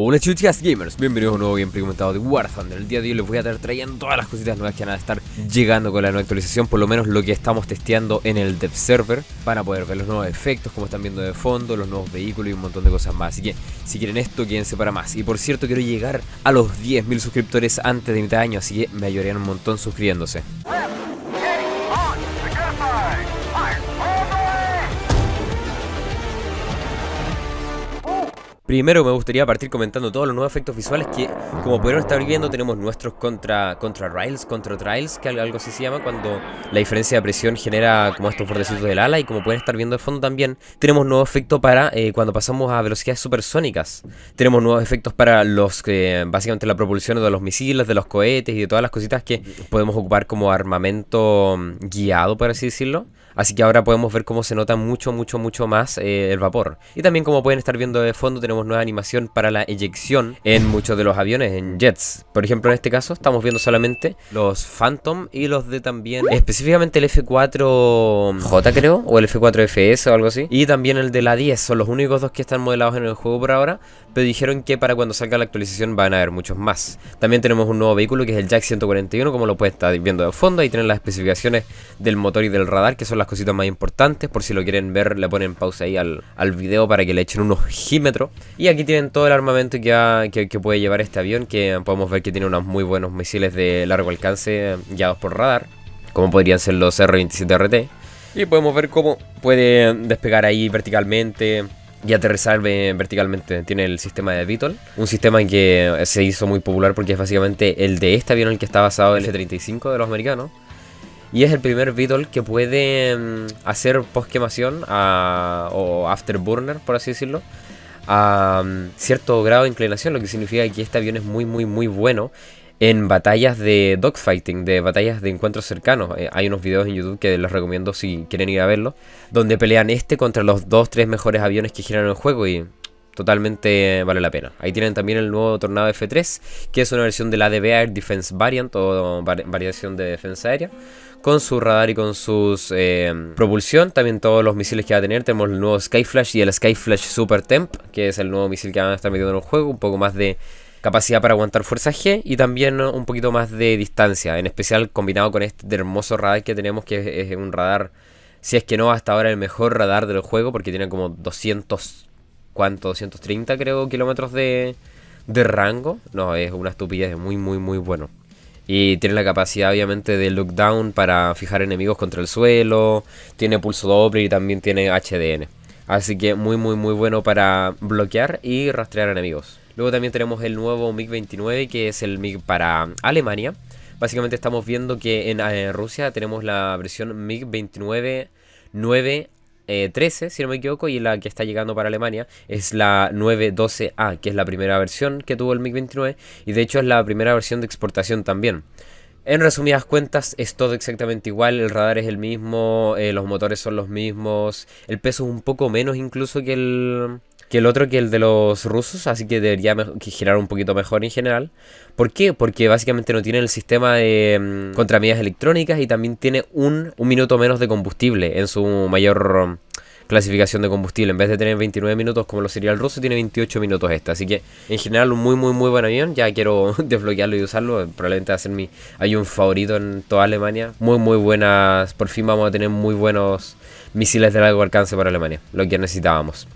Hola chuchas gamers, bienvenidos a un nuevo gameplay comentado de War Thunder El día de hoy les voy a estar trayendo todas las cositas nuevas que van a estar llegando con la nueva actualización Por lo menos lo que estamos testeando en el dev server Van poder ver los nuevos efectos, como están viendo de fondo, los nuevos vehículos y un montón de cosas más Así que si quieren esto, quédense para más Y por cierto, quiero llegar a los 10.000 suscriptores antes de mitad de año Así que me ayudarían un montón suscribiéndose Primero me gustaría partir comentando todos los nuevos efectos visuales que, como pudieron estar viendo, tenemos nuestros contra, contra rails, contra trails que algo así se llama, cuando la diferencia de presión genera como estos bordecitos del ala y como pueden estar viendo de fondo también, tenemos nuevo efectos para eh, cuando pasamos a velocidades supersónicas. Tenemos nuevos efectos para los que, eh, básicamente la propulsión de los misiles, de los cohetes y de todas las cositas que podemos ocupar como armamento mm, guiado, por así decirlo. Así que ahora podemos ver cómo se nota mucho, mucho, mucho más eh, el vapor. Y también como pueden estar viendo de fondo tenemos nueva animación para la eyección en muchos de los aviones, en jets. Por ejemplo en este caso estamos viendo solamente los Phantom y los de también específicamente el F4J creo, o el F4FS o algo así. Y también el de la 10, son los únicos dos que están modelados en el juego por ahora, pero dijeron que para cuando salga la actualización van a haber muchos más. También tenemos un nuevo vehículo que es el Jack 141, como lo pueden estar viendo de fondo, ahí tienen las especificaciones del motor y del radar, que son las cositas más importantes. Por si lo quieren ver, le ponen pausa ahí al, al video para que le echen unos gímetros. Y aquí tienen todo el armamento que, que, puede llevar este avión, que podemos ver que tiene unos muy buenos misiles de largo alcance eh, guiados por radar, como podrían ser los R-27RT. Y podemos ver cómo puede despegar ahí verticalmente, y aterrizar eh, verticalmente. Tiene el sistema de Beetle, un sistema que se hizo muy popular porque es básicamente el de este avión el que está basado en el F-35 de los americanos. Y es el primer Beetle que puede mm, hacer post-quemación ah, o afterburner, por así decirlo, a mm, cierto grado de inclinación, lo que significa que este avión es muy, muy, muy bueno en batallas de dogfighting, de batallas de encuentros cercanos. Eh, hay unos videos en YouTube que les recomiendo si quieren ir a verlo, donde pelean este contra los 2-3 mejores aviones que giran en el juego y totalmente vale la pena. Ahí tienen también el nuevo Tornado F3, que es una versión del ADB Air Defense Variant o variación de defensa aérea con su radar y con su eh, propulsión. También todos los misiles que va a tener. Tenemos el nuevo Skyflash y el Skyflash Super Temp, que es el nuevo misil que van a estar metiendo en el juego. Un poco más de capacidad para aguantar fuerza G y también un poquito más de distancia, en especial combinado con este hermoso radar que tenemos, que es, un radar, si es que no, hasta ahora el mejor radar del juego, porque tiene como 200, ¿cuánto? 230 creo kilómetros de, de rango. No, es una estupidez, es muy, muy, muy bueno. Y tiene la capacidad, obviamente, de look down para fijar enemigos contra el suelo. Tiene pulso doble y también tiene HDN. Así que muy, muy, muy bueno para bloquear y rastrear enemigos. Luego también tenemos el nuevo MiG-29, que es el MiG para Alemania. Básicamente estamos viendo que en, eh, Rusia tenemos la versión MiG-29 9 13, eh, si no me equivoco, y la que está llegando para Alemania es la 912A, que es la primera versión que tuvo el MiG-29 y de hecho es la primera versión de exportación también. En resumidas cuentas, es todo exactamente igual, el radar es el mismo, eh, los motores son los mismos, el peso es un poco menos incluso que el, que el otro, que el de los rusos, así que debería girar un poquito mejor en general. ¿Por qué? Porque básicamente no tiene el sistema de um, contramedidas electrónicas y también tiene un, un minuto menos de combustible en su mayor clasificación de combustible. En vez de tener 29 minutos como lo sería el ruso, tiene 28 minutos esta. Así que en general un muy muy muy buen avión. Ya quiero desbloquearlo y usarlo. Probablemente va a ser mi avión favorito en toda Alemania. Muy muy buenas. Por fin vamos a tener muy buenos misiles de largo alcance para Alemania. Lo que necesitábamos.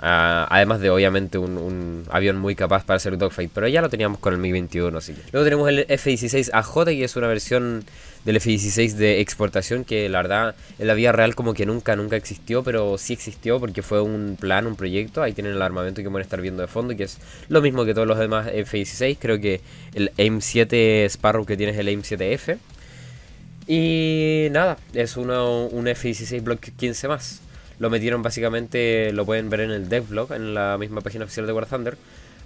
Ah, además de obviamente un, avión muy capaz para hacer dogfight, pero ya lo teníamos con el MiG-21, Luego tenemos el F-16AJ, que es una versión del F-16 de exportación que la verdad en la vida real como que nunca, nunca existió, pero sí existió porque fue un plan, un proyecto. Ahí tienen el armamento que pueden estar viendo de fondo, que es lo mismo que todos los demás F-16. Creo que el AIM-7 Sparrow que tienes es el AIM-7F. Y nada, es un F-16 Block 15 más lo metieron básicamente, lo pueden ver en el devlog, en la misma página oficial de War Thunder,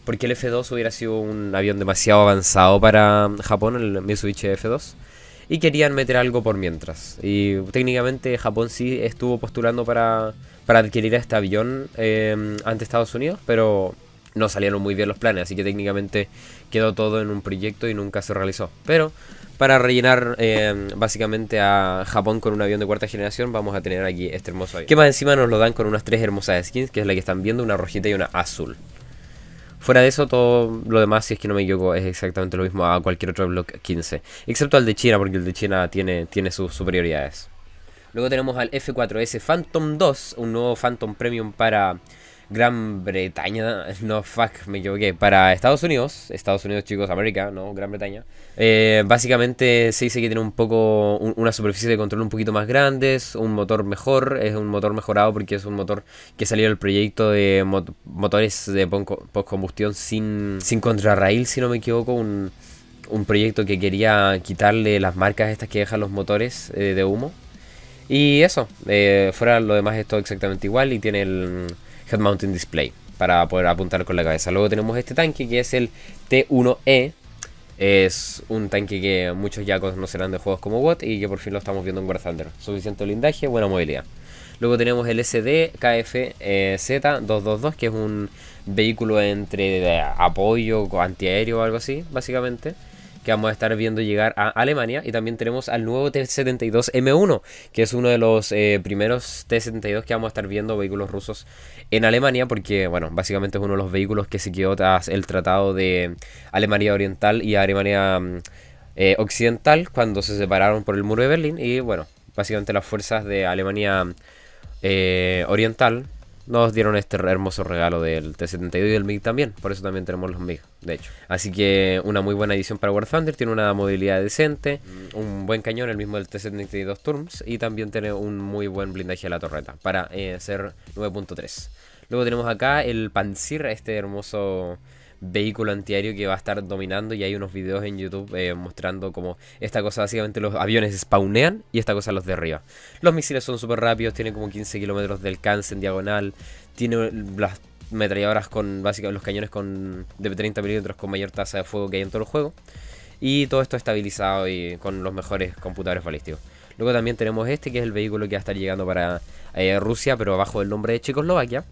porque el F2 hubiera sido un avión demasiado avanzado para mm, Japón, el Mitsubishi F2, y querían meter algo por mientras. Y técnicamente Japón sí estuvo postulando para, para adquirir este avión em, ante Estados Unidos, pero no salieron muy bien los planes, así que técnicamente quedó todo en un proyecto y nunca se realizó. Pero para rellenar em, básicamente a Japón con un avión de cuarta generación, vamos a tener aquí este hermoso avión. Que más encima nos lo dan con unas tres hermosas skins, que es la que están viendo, una rojita y una azul. Fuera de eso, todo lo demás, si es que no me equivoco, es exactamente lo mismo a cualquier otro Block 15. Excepto al de China, porque el de China tiene, tiene sus superioridades. Luego tenemos al F4S Phantom 2, un nuevo Phantom Premium para Gran Bretaña, no fuck, me equivoqué, para Estados Unidos, Estados Unidos chicos, América, no, Gran Bretaña, eh, básicamente se dice que tiene un poco, una superficie de control un poquito más grande, es un motor mejor, es un motor mejorado porque es un motor que salió el proyecto de motores de postcombustión sin, sin contrarraíl, si no me equivoco, un, un proyecto que quería quitarle las marcas estas que dejan los motores eh, de humo. Y eso, eh, fuera lo demás es exactamente igual y tiene el Mountain Display para poder apuntar con la cabeza. Luego tenemos este tanque que es el T1E. Es un tanque que muchos ya conocerán de juegos como WOT y que por fin lo estamos viendo en War Thunder. Suficiente blindaje, buena movilidad. Luego tenemos el SD KFZ222, eh, que es un vehículo entre eh, apoyo, antiaéreo o algo así, básicamente que vamos a estar viendo llegar a Alemania. Y también tenemos al nuevo T-72M1, que es uno de los eh, primeros T-72 que vamos a estar viendo vehículos rusos en Alemania, porque, bueno, básicamente es uno de los vehículos que se quedó tras el tratado de Alemania Oriental y Alemania mm, eh, Occidental cuando se separaron por el muro de Berlín. Y, bueno, básicamente las fuerzas de Alemania eh, Oriental nos dieron este hermoso regalo del T-72 y el MiG también. Por eso también tenemos los MiG, de hecho. Así que una muy buena edición para War Thunder. Tiene una movilidad decente, mm. un buen cañón, el mismo del T-72 Turms. Y también tiene un muy buen blindaje a la torreta para ser eh, 9.3. Luego tenemos acá el Panzir, este hermoso vehículo antiaéreo que va a estar dominando y hay unos videos en YouTube eh, mostrando como esta cosa básicamente los aviones spawnean y esta cosa los derriba. Los misiles son súper rápidos, tienen como 15 kilómetros de alcance en diagonal, tiene las metralladoras con básicamente los cañones con de 30 milímetros con mayor tasa de fuego que hay en todo el juego y todo esto estabilizado y con los mejores computadores balísticos. Luego también tenemos este que es el vehículo que va a estar llegando para eh, Rusia pero bajo el nombre de Checoslovaquia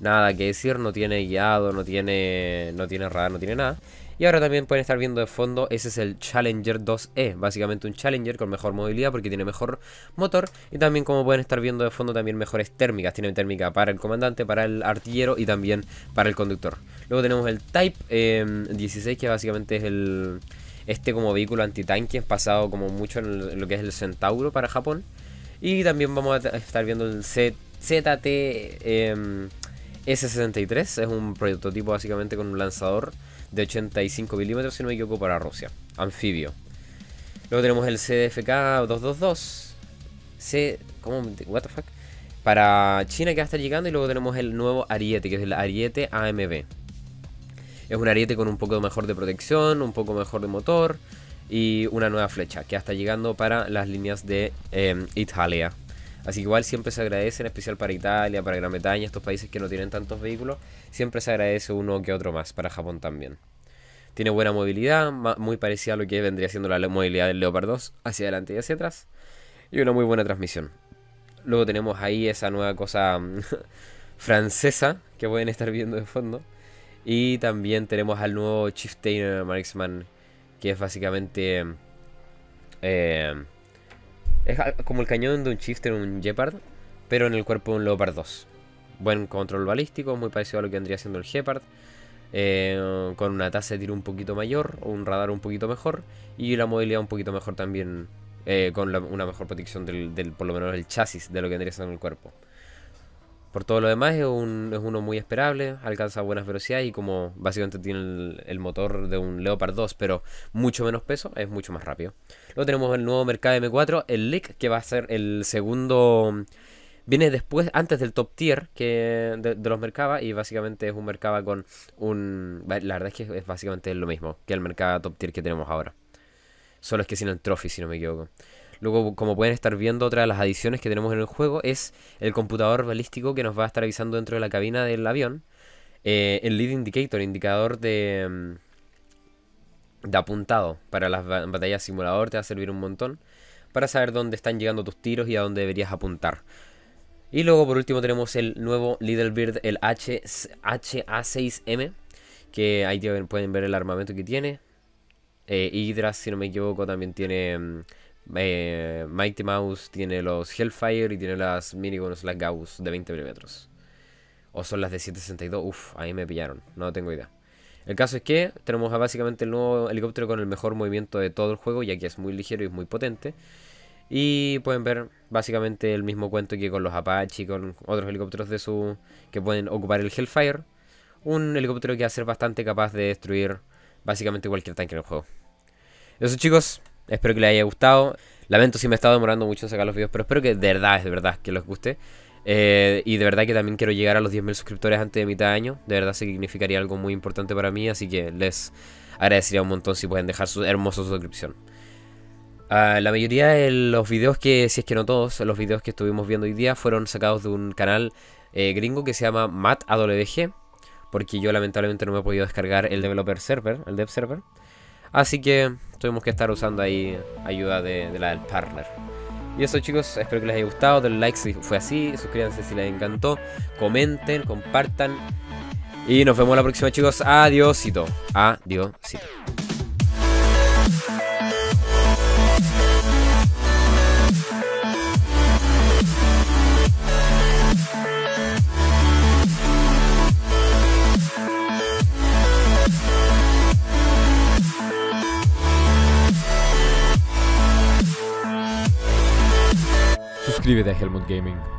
nada que decir, no tiene guiado, no tiene, no tiene radar, no tiene nada. Y ahora también pueden estar viendo de fondo, ese es el Challenger 2E, básicamente un Challenger con mejor movilidad porque tiene mejor motor y también como pueden estar viendo de fondo también mejores térmicas, tiene térmica para el comandante, para el artillero y también para el conductor. Luego tenemos el Type 16 em, que básicamente es el este como vehículo antitanque, pasado como mucho en, lo que es el Centauro para Japón. Y también vamos a estar viendo el ZT... Em, S-63 es un prototipo básicamente con un lanzador de 85 milímetros, si no me equivoco, para Rusia, anfibio. Luego tenemos el CDFK-222, C... ¿Cómo? ¿What the fuck? Para China que va a estar llegando y luego tenemos el nuevo Ariete, que es el Ariete AMB. Es un Ariete con un poco mejor de protección, un poco mejor de motor y una nueva flecha que ya está llegando para las líneas de em, Italia. Así que igual siempre se agradece, en especial para Italia, para Gran Bretaña, estos países que no tienen tantos vehículos, siempre se agradece uno que otro más, para Japón también. Tiene buena movilidad, muy parecida a lo que vendría siendo la movilidad del Leopard 2, hacia adelante y hacia atrás. Y una muy buena transmisión. Luego tenemos ahí esa nueva cosa francesa que pueden estar viendo de fondo. Y también tenemos al nuevo Chieftain Marksman, que es básicamente... Eh, es como el cañón de un shifter, un leopard pero en el cuerpo de un Leopard 2. Buen control balístico, muy parecido a lo que andría siendo el leopard eh, con una tasa de tiro un poquito mayor, o un radar un poquito mejor, y la movilidad un poquito mejor también, eh, con una mejor protección del, del, por lo menos, el chasis de lo que andría siendo el cuerpo. Por todo lo demás es, uno muy esperable, alcanza buenas velocidades y como básicamente tiene el, motor de un Leopard 2, pero mucho menos peso, es mucho más rápido. Luego tenemos el nuevo Mercado M4, el Leak, que va a ser el segundo... Viene después, antes del top tier que de, los Mercaba y básicamente es un Mercaba con un... La verdad es que es básicamente lo mismo que el mercado top tier que tenemos ahora. Solo es que sin el trophy, si no me equivoco. Luego, como pueden estar viendo, otra de las adiciones que tenemos en el juego es el computador balístico que nos va a estar avisando dentro de la cabina del avión. Eh, el lead indicator, indicador de, mm, de apuntado para las batallas simulador, te va a servir un montón para saber dónde están llegando tus tiros y a dónde deberías apuntar. Y luego por último tenemos el nuevo Little Bird, el H HA6M, que ahí pueden ver el armamento que tiene. Eh, Hydra, si no me equivoco, también tiene mm, eh, Mighty Mouse tiene los Hellfire y tiene las mini las Gauss de 20 milímetros. O son las de 762. Uf, ahí me pillaron. No tengo idea. El caso es que tenemos básicamente el nuevo helicóptero con el mejor movimiento de todo el juego, ya que es muy ligero y muy potente. Y pueden ver básicamente el mismo cuento que con los Apache y con otros helicópteros de su que pueden ocupar el Hellfire. Un helicóptero que va a ser bastante capaz de destruir básicamente cualquier tanque en el juego. Eso chicos, Espero que les haya gustado. Lamento si me he estado demorando mucho en sacar los videos, pero espero que de verdad, de verdad, que les guste. Eh, y de verdad que también quiero llegar a los 10.000 suscriptores antes de mitad de año. De verdad significaría algo muy importante para mí, así que les agradecería un montón si pueden dejar su hermosa suscripción. Ah, la mayoría de los videos que, si es que no todos, los videos que estuvimos viendo hoy día fueron sacados de un canal eh, gringo que se llama MattAWG, porque yo lamentablemente no me he podido descargar el developer server, el dev server. Así que tuvimos que estar usando ahí ayuda de, la del partner. Y eso chicos, espero que les haya gustado, denle like si fue así, suscríbanse si les encantó, comenten, compartan. Y nos vemos la próxima chicos, adiósito, adiósito. suscríbete a Helmut Gaming.